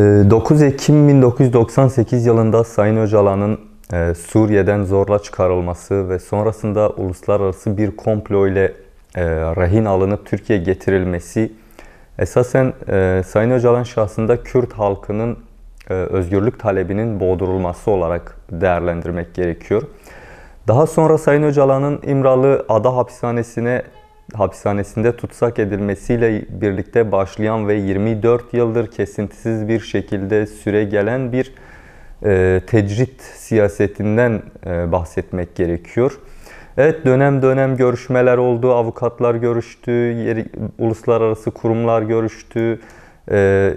9 ee, Ekim 1998 yılında Sayın Öcalan'ın e, Suriye'den zorla çıkarılması ve sonrasında uluslararası bir komplo ile e, rehin alınıp Türkiye'ye getirilmesi esasen e, Sayın Öcalan şahsında Kürt halkının özgürlük talebinin boğdurulması olarak değerlendirmek gerekiyor. Daha sonra Sayın Öcalan'ın İmralı Ada Hapishanesi'ne hapishanesinde tutsak edilmesiyle birlikte başlayan ve 24 yıldır kesintisiz bir şekilde süre gelen bir e, tecrit siyasetinden e, bahsetmek gerekiyor. Evet dönem dönem görüşmeler oldu, avukatlar görüştü, yeri, uluslararası kurumlar görüştü.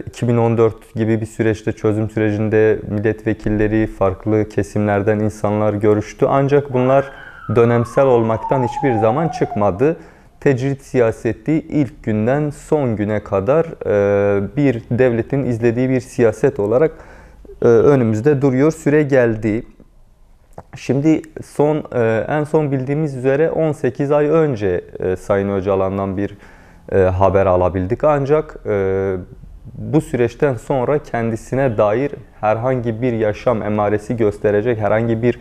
2014 e, gibi bir süreçte çözüm sürecinde milletvekilleri, farklı kesimlerden insanlar görüştü. Ancak bunlar dönemsel olmaktan hiçbir zaman çıkmadı tecrit siyaseti ilk günden son güne kadar e, bir devletin izlediği bir siyaset olarak e, önümüzde duruyor. Süre geldi. Şimdi son e, en son bildiğimiz üzere 18 ay önce Sayın Öcalan'dan bir haber alabildik. Ancak bu süreçten sonra kendisine dair herhangi bir yaşam emaresi gösterecek herhangi bir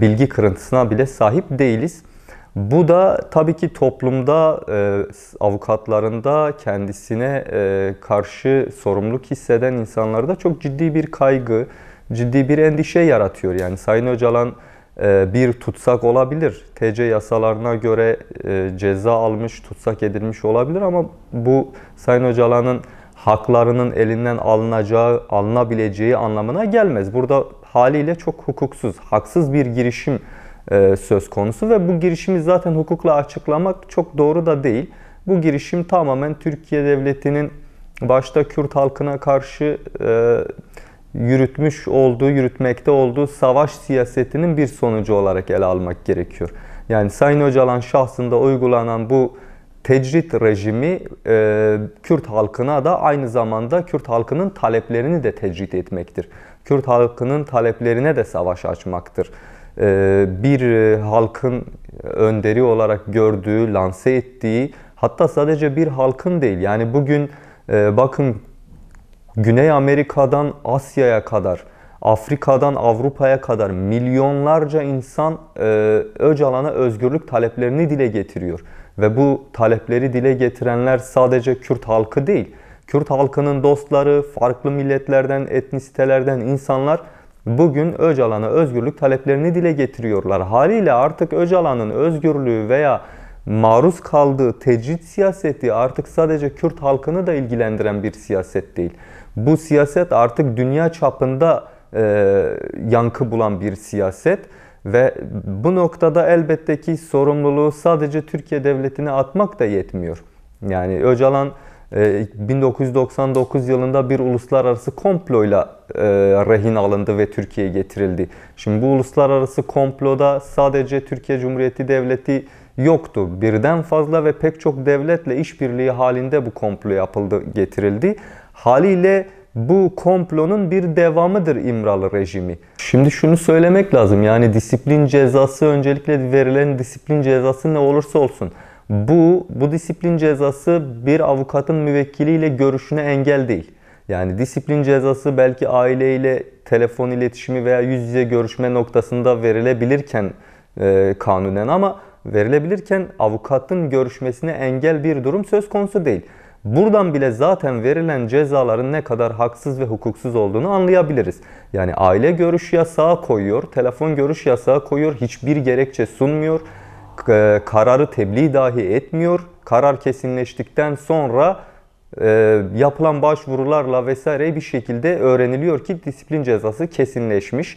bilgi kırıntısına bile sahip değiliz. Bu da tabii ki toplumda e, avukatların kendisine e, karşı sorumluluk hisseden insanlarda çok ciddi bir kaygı, ciddi bir endişe yaratıyor. Yani Sayın Öcalan e, bir tutsak olabilir. TC yasalarına göre e, ceza almış, tutsak edilmiş olabilir ama bu Sayın Öcalan'ın haklarının elinden alınacağı, alınabileceği anlamına gelmez. Burada haliyle çok hukuksuz, haksız bir girişim e, söz konusu ve bu girişimi zaten hukukla açıklamak çok doğru da değil. Bu girişim tamamen Türkiye Devleti'nin başta Kürt halkına karşı e, yürütmüş olduğu, yürütmekte olduğu savaş siyasetinin bir sonucu olarak ele almak gerekiyor. Yani Sayın Öcalan şahsında uygulanan bu tecrit rejimi e, Kürt halkına da aynı zamanda Kürt halkının taleplerini de tecrit etmektir. Kürt halkının taleplerine de savaş açmaktır. Ee, bir e, halkın önderi olarak gördüğü, lanse ettiği hatta sadece bir halkın değil. Yani bugün e, bakın Güney Amerika'dan Asya'ya kadar Afrika'dan Avrupa'ya kadar milyonlarca insan e, Öcalan'a özgürlük taleplerini dile getiriyor. Ve bu talepleri dile getirenler sadece Kürt halkı değil. Kürt halkının dostları, farklı milletlerden, etnisitelerden insanlar bugün Öcalan'a özgürlük taleplerini dile getiriyorlar. Haliyle artık Öcalan'ın özgürlüğü veya maruz kaldığı tecrit siyaseti artık sadece Kürt halkını da ilgilendiren bir siyaset değil. Bu siyaset artık dünya çapında e, yankı bulan bir siyaset ve bu noktada elbette ki sorumluluğu sadece Türkiye devletine atmak da yetmiyor. Yani Öcalan 1999 ee, yılında bir uluslararası komployla e, rehin alındı ve Türkiye'ye getirildi. Şimdi bu uluslararası komploda sadece Türkiye Cumhuriyeti Devleti yoktu. Birden fazla ve pek çok devletle işbirliği halinde bu komplo yapıldı, getirildi. Haliyle bu komplonun bir devamıdır İmralı rejimi. Şimdi şunu söylemek lazım. Yani disiplin cezası öncelikle verilen disiplin cezası ne olursa olsun bu, bu disiplin cezası bir avukatın müvekkiliyle görüşüne engel değil. Yani disiplin cezası belki aileyle telefon iletişimi veya yüz yüze görüşme noktasında verilebilirken e, kanunen ama verilebilirken avukatın görüşmesine engel bir durum söz konusu değil. Buradan bile zaten verilen cezaların ne kadar haksız ve hukuksuz olduğunu anlayabiliriz. Yani aile görüş yasağı koyuyor, telefon görüş yasağı koyuyor, hiçbir gerekçe sunmuyor. E, kararı tebliğ dahi etmiyor. Karar kesinleştikten sonra e, yapılan başvurularla vesaire bir şekilde öğreniliyor ki disiplin cezası kesinleşmiş.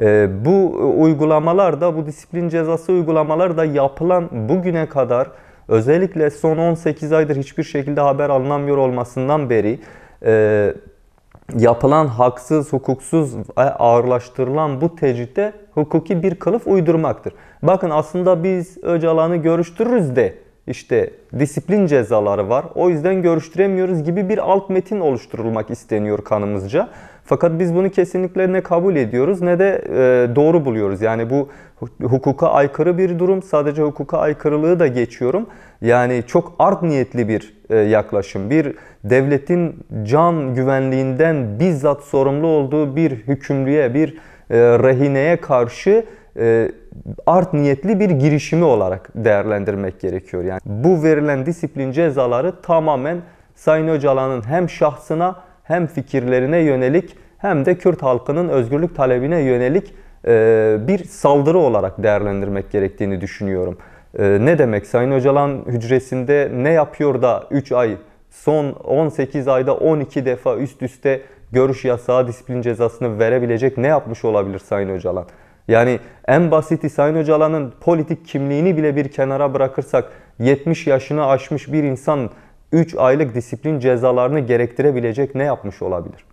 E, bu uygulamalar da bu disiplin cezası uygulamalar da yapılan bugüne kadar özellikle son 18 aydır hiçbir şekilde haber alınamıyor olmasından beri yapılan haksız, hukuksuz ve ağırlaştırılan bu tecritte hukuki bir kılıf uydurmaktır. Bakın aslında biz Öcalan'ı görüştürürüz de işte disiplin cezaları var. O yüzden görüştüremiyoruz gibi bir alt metin oluşturulmak isteniyor kanımızca. Fakat biz bunu kesinlikle ne kabul ediyoruz ne de e, doğru buluyoruz. Yani bu hukuka aykırı bir durum. Sadece hukuka aykırılığı da geçiyorum. Yani çok art niyetli bir e, yaklaşım. Bir devletin can güvenliğinden bizzat sorumlu olduğu bir hükümlüye, bir e, rehineye karşı e, art niyetli bir girişimi olarak değerlendirmek gerekiyor. Yani bu verilen disiplin cezaları tamamen Sayın Öcalan'ın hem şahsına hem fikirlerine yönelik hem de Kürt halkının özgürlük talebine yönelik e, bir saldırı olarak değerlendirmek gerektiğini düşünüyorum. E, ne demek Sayın Öcalan hücresinde ne yapıyor da 3 ay son 18 ayda 12 defa üst üste görüş yasağı disiplin cezasını verebilecek ne yapmış olabilir Sayın Öcalan? Yani en basiti Sayın Öcalan'ın politik kimliğini bile bir kenara bırakırsak 70 yaşını aşmış bir insan 3 aylık disiplin cezalarını gerektirebilecek ne yapmış olabilir?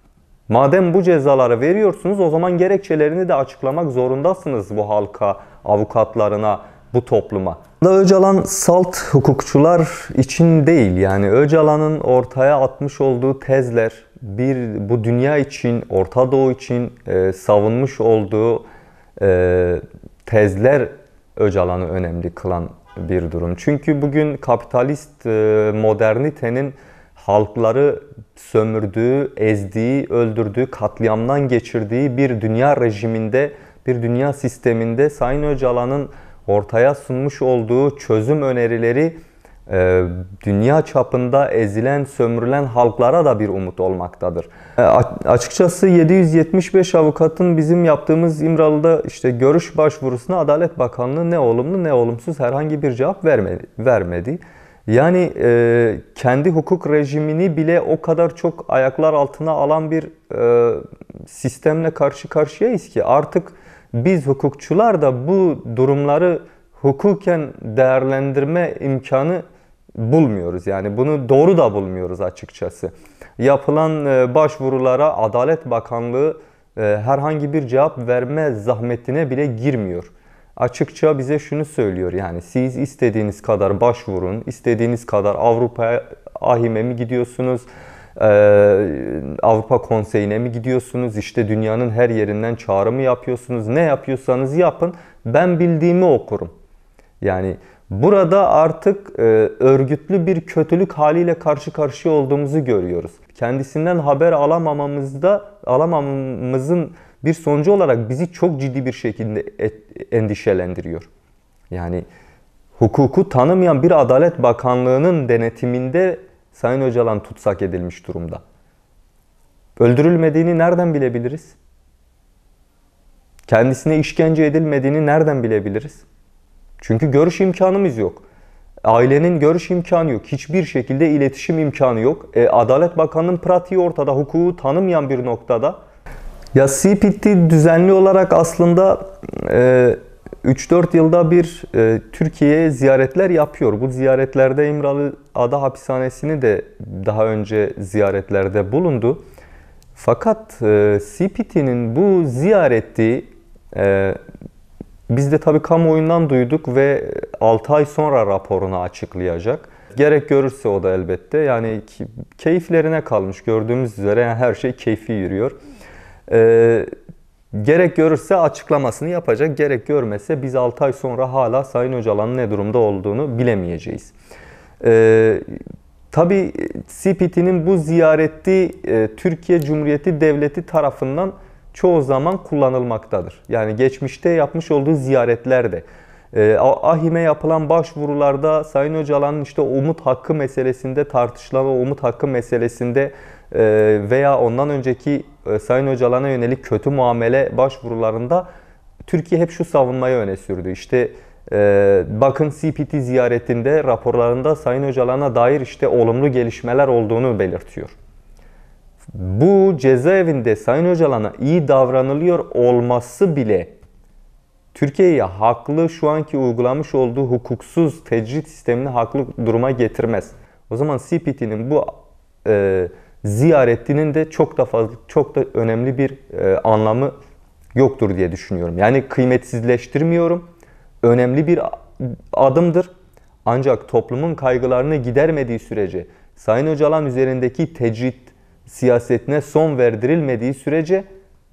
Madem bu cezaları veriyorsunuz o zaman gerekçelerini de açıklamak zorundasınız bu halka, avukatlarına, bu topluma. Da Öcalan salt hukukçular için değil yani Öcalan'ın ortaya atmış olduğu tezler bir bu dünya için, Orta Doğu için e, savunmuş olduğu e, tezler Öcalan'ı önemli kılan bir durum. Çünkü bugün kapitalist e, modernitenin halkları sömürdüğü, ezdiği, öldürdüğü, katliamdan geçirdiği bir dünya rejiminde, bir dünya sisteminde Sayın Öcalan'ın ortaya sunmuş olduğu çözüm önerileri ee, dünya çapında ezilen, sömürülen halklara da bir umut olmaktadır. Ee, açıkçası 775 avukatın bizim yaptığımız İmralı'da işte görüş başvurusuna Adalet Bakanlığı ne olumlu ne olumsuz herhangi bir cevap vermedi. Yani e, kendi hukuk rejimini bile o kadar çok ayaklar altına alan bir e, sistemle karşı karşıyayız ki artık biz hukukçular da bu durumları hukuken değerlendirme imkanı bulmuyoruz. Yani bunu doğru da bulmuyoruz açıkçası. Yapılan e, başvurulara Adalet Bakanlığı e, herhangi bir cevap verme zahmetine bile girmiyor. Açıkça bize şunu söylüyor yani siz istediğiniz kadar başvurun, istediğiniz kadar Avrupa'ya ahime mi gidiyorsunuz, e, Avrupa Konseyi'ne mi gidiyorsunuz, işte dünyanın her yerinden çağrı mı yapıyorsunuz, ne yapıyorsanız yapın ben bildiğimi okurum. Yani Burada artık e, örgütlü bir kötülük haliyle karşı karşıya olduğumuzu görüyoruz. Kendisinden haber alamamamızda alamamamızın bir sonucu olarak bizi çok ciddi bir şekilde et, endişelendiriyor. Yani hukuku tanımayan bir Adalet Bakanlığı'nın denetiminde Sayın Öcalan tutsak edilmiş durumda. Öldürülmediğini nereden bilebiliriz? Kendisine işkence edilmediğini nereden bilebiliriz? Çünkü görüş imkanımız yok. Ailenin görüş imkanı yok. Hiçbir şekilde iletişim imkanı yok. E, Adalet Bakanı'nın pratiği ortada, hukuku tanımayan bir noktada. Ya CPT düzenli olarak aslında e, 3-4 yılda bir e, Türkiye'ye ziyaretler yapıyor. Bu ziyaretlerde İmralı Ada Hapishanesi'ni de daha önce ziyaretlerde bulundu. Fakat e, CPT'nin bu ziyareti e, biz de tabii kamuoyundan duyduk ve 6 e, ay sonra raporunu açıklayacak. Gerek görürse o da elbette. Yani keyiflerine kalmış. Gördüğümüz üzere yani her şey keyfi yürüyor. Ee, gerek görürse açıklamasını yapacak. Gerek görmese biz 6 ay sonra hala Sayın Öcalan'ın ne durumda olduğunu bilemeyeceğiz. Ee, tabii CPT'nin bu ziyareti e, Türkiye Cumhuriyeti Devleti tarafından çoğu zaman kullanılmaktadır. Yani geçmişte yapmış olduğu ziyaretlerde, ee, Ahime yapılan başvurularda Sayın Öcalan'ın işte umut hakkı meselesinde tartışılan o umut hakkı meselesinde e, veya ondan önceki e, Sayın Öcalan'a yönelik kötü muamele başvurularında Türkiye hep şu savunmayı öne sürdü. İşte e, bakın CPT ziyaretinde raporlarında Sayın Öcalan'a dair işte olumlu gelişmeler olduğunu belirtiyor bu cezaevinde Sayın Öcalan'a iyi davranılıyor olması bile Türkiye'yi haklı şu anki uygulanmış olduğu hukuksuz tecrit sistemini haklı duruma getirmez. O zaman CPT'nin bu e, ziyaretinin de çok da fazla çok da önemli bir e, anlamı yoktur diye düşünüyorum. Yani kıymetsizleştirmiyorum. Önemli bir adımdır. Ancak toplumun kaygılarını gidermediği sürece Sayın Öcalan üzerindeki tecrit siyasetine son verdirilmediği sürece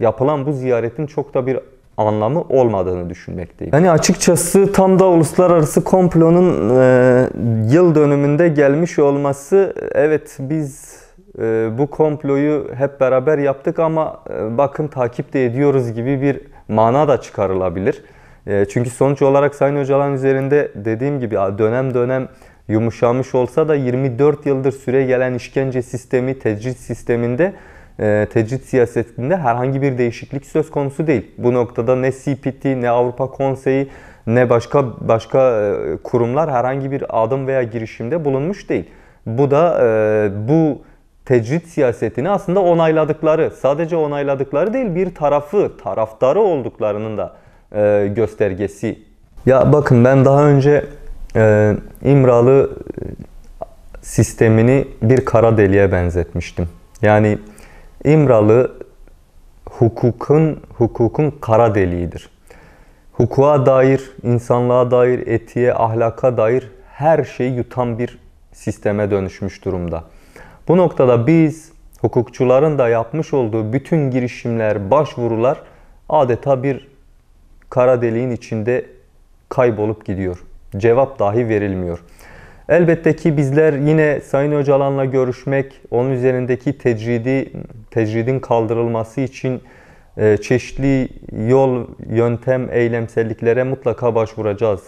yapılan bu ziyaretin çok da bir anlamı olmadığını düşünmekteyim. Hani açıkçası tam da uluslararası komplonun e, yıl dönümünde gelmiş olması evet biz e, bu komployu hep beraber yaptık ama e, bakın takip de ediyoruz gibi bir mana da çıkarılabilir. E, çünkü sonuç olarak Sayın Hocalan üzerinde dediğim gibi dönem dönem yumuşamış olsa da 24 yıldır süre gelen işkence sistemi, tecrit sisteminde, e, tecrit siyasetinde herhangi bir değişiklik söz konusu değil. Bu noktada ne CPT, ne Avrupa Konseyi, ne başka başka e, kurumlar herhangi bir adım veya girişimde bulunmuş değil. Bu da e, bu tecrit siyasetini aslında onayladıkları, sadece onayladıkları değil bir tarafı, taraftarı olduklarının da göstergesi. Ya bakın ben daha önce e, İmralı sistemini bir kara deliğe benzetmiştim. Yani İmralı hukukun hukukun kara deliğidir. Hukuka dair, insanlığa dair, etiğe, ahlaka dair her şeyi yutan bir sisteme dönüşmüş durumda. Bu noktada biz hukukçuların da yapmış olduğu bütün girişimler, başvurular adeta bir kara deliğin içinde kaybolup gidiyor cevap dahi verilmiyor. Elbette ki bizler yine Sayın Öcalan'la görüşmek, onun üzerindeki tecridi, tecridin kaldırılması için e, çeşitli yol, yöntem, eylemselliklere mutlaka başvuracağız.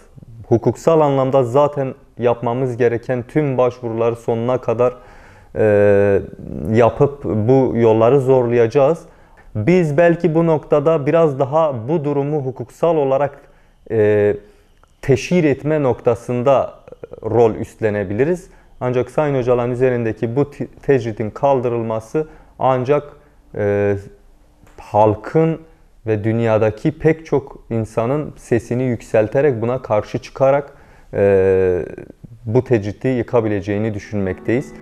Hukuksal anlamda zaten yapmamız gereken tüm başvuruları sonuna kadar e, yapıp bu yolları zorlayacağız. Biz belki bu noktada biraz daha bu durumu hukuksal olarak e, teşhir etme noktasında e, rol üstlenebiliriz. Ancak Sayın Hocaların üzerindeki bu tecridin kaldırılması ancak e, halkın ve dünyadaki pek çok insanın sesini yükselterek buna karşı çıkarak e, bu tecridi yıkabileceğini düşünmekteyiz.